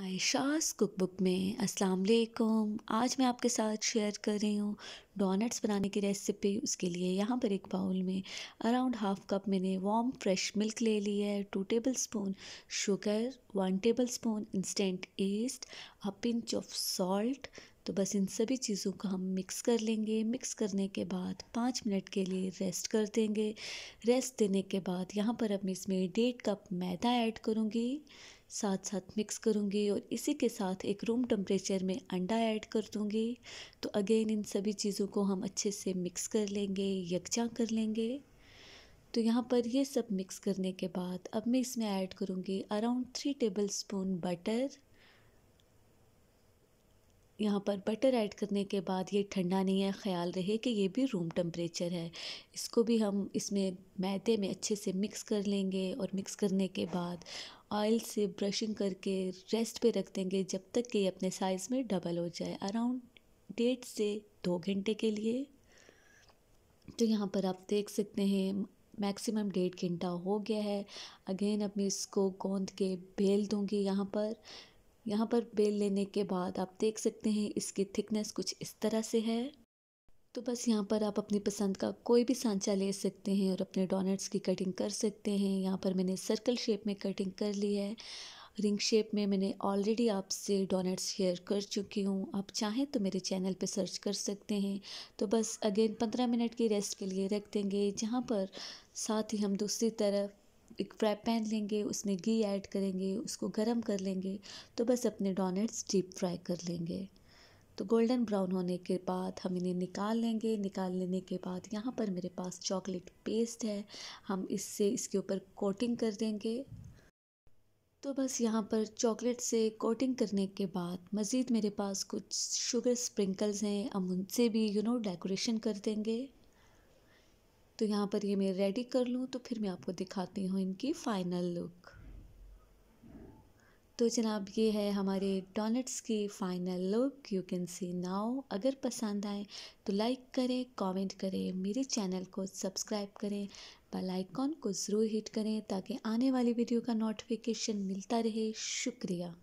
आयशास cookbook में अस्सलाम वालेकुम आज मैं आपके साथ शेयर कर रही हूँ डोनट्स बनाने की रेसिपी उसके लिए यहाँ पर एक बाउल में अराउंड हाफ कप मैंने वार्म फ्रेश मिल्क ले ली है two tablespoon sugar one tablespoon instant yeast a pinch of salt तो बस इन सभी चीज़ों को हम मिक्स कर लेंगे मिक्स करने के बाद पाँच मिनट के लिए रेस्ट कर देंगे रेस्ट देने के बाद यहाँ पर अब मैं इसमें डेढ़ कप मैदा ऐड करूँगी साथ साथ मिक्स करूँगी और इसी के साथ एक रूम टेम्परेचर में अंडा ऐड कर दूँगी तो अगेन इन सभी चीज़ों को हम अच्छे से मिक्स कर लेंगे यकजा कर लेंगे तो यहाँ पर ये सब मिक्स करने के बाद अब मैं इसमें ऐड करूँगी around three table spoon butter यहाँ पर बटर ऐड करने के बाद ये ठंडा नहीं है ख्याल रहे कि ये भी रूम टेम्परेचर है इसको भी हम इसमें मैदे में अच्छे से मिक्स कर लेंगे और मिक्स करने के बाद ऑयल से ब्रशिंग करके रेस्ट पे रख देंगे जब तक कि अपने साइज़ में डबल हो जाए अराउंड डेढ़ से दो घंटे के लिए तो यहाँ पर आप देख सकते हैं मैक्सिमम डेढ़ घंटा हो गया है अगेन अब मैं इसको गोंद के बेल दूँगी यहाँ पर यहाँ पर बेल लेने के बाद आप देख सकते हैं इसकी थिकनेस कुछ इस तरह से है तो बस यहाँ पर आप अपनी पसंद का कोई भी सांचा ले सकते हैं और अपने डोनट्स की कटिंग कर सकते हैं यहाँ पर मैंने सर्कल शेप में कटिंग कर ली है रिंग शेप में मैंने ऑलरेडी आपसे डोनट्स शेयर कर चुकी हूँ आप चाहें तो मेरे चैनल पे सर्च कर सकते हैं तो बस अगेन पंद्रह मिनट की रेस्ट के लिए रख देंगे जहाँ पर साथ ही हम दूसरी तरफ एक फ्राई पैन लेंगे उसमें घी ऐड करेंगे उसको गर्म कर लेंगे तो बस अपने डोनट्स डीप फ्राई कर लेंगे तो गोल्डन ब्राउन होने के बाद हम इन्हें निकाल लेंगे निकाल लेने के बाद यहाँ पर मेरे पास चॉकलेट पेस्ट है हम इससे इसके ऊपर कोटिंग कर देंगे तो बस यहाँ पर चॉकलेट से कोटिंग करने के बाद मज़ीद मेरे पास कुछ शुगर स्प्रिंकल्स हैं हम उनसे भी यू नो डेकोरेशन कर देंगे तो यहाँ पर ये मैं रेडी कर लूँ तो फिर मैं आपको दिखाती हूँ इनकी फ़ाइनल लुक तो जनाब ये है हमारे डोनट्स की final look you can see now अगर पसंद आए तो लाइक करें कमेंट करें मेरे चैनल को सब्सक्राइब करें बेल आइकॉन को ज़रूर हिट करें ताकि आने वाली वीडियो का नोटिफिकेशन मिलता रहे शुक्रिया